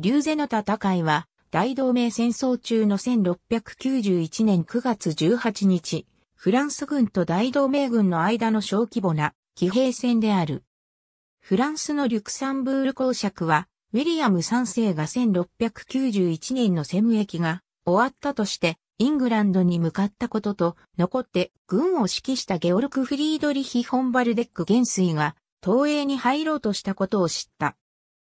リューゼの戦いは、大同盟戦争中の1691年9月18日、フランス軍と大同盟軍の間の小規模な騎兵戦である。フランスのリュクサンブール公爵は、ウィリアム3世が1691年の戦役が終わったとして、イングランドに向かったことと、残って軍を指揮したゲオルク・フリードリヒ・ホンバルデック元帥が、東映に入ろうとしたことを知った。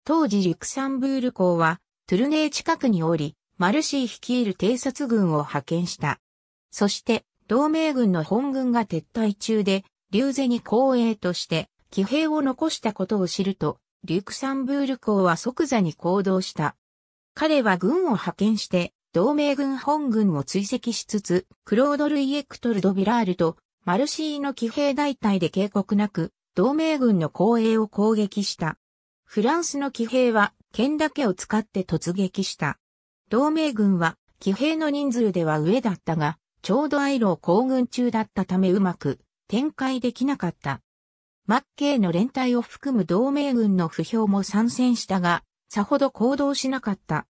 当時リュクサンブール港は、トゥルネー近くにおり、マルシー率いる偵察軍を派遣した。そして、同盟軍の本軍が撤退中で、リューゼに公営として、騎兵を残したことを知ると、リュクサンブール港は即座に行動した。彼は軍を派遣して、同盟軍本軍を追跡しつつ、クロード・ルイエクトル・ド・ビラールと、マルシーの騎兵大隊で警告なく、同盟軍の公営を攻撃した。フランスの騎兵は剣だけを使って突撃した。同盟軍は騎兵の人数では上だったが、ちょうどアイロー行軍中だったためうまく展開できなかった。マッケイの連隊を含む同盟軍の不評も参戦したが、さほど行動しなかった。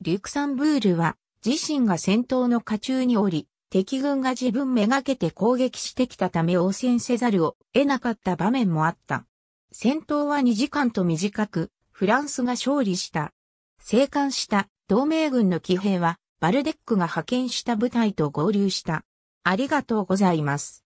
リュクサンブールは自身が戦闘の下中におり、敵軍が自分めがけて攻撃してきたため応戦せざるを得なかった場面もあった。戦闘は2時間と短く、フランスが勝利した。生還した同盟軍の騎兵は、バルデックが派遣した部隊と合流した。ありがとうございます。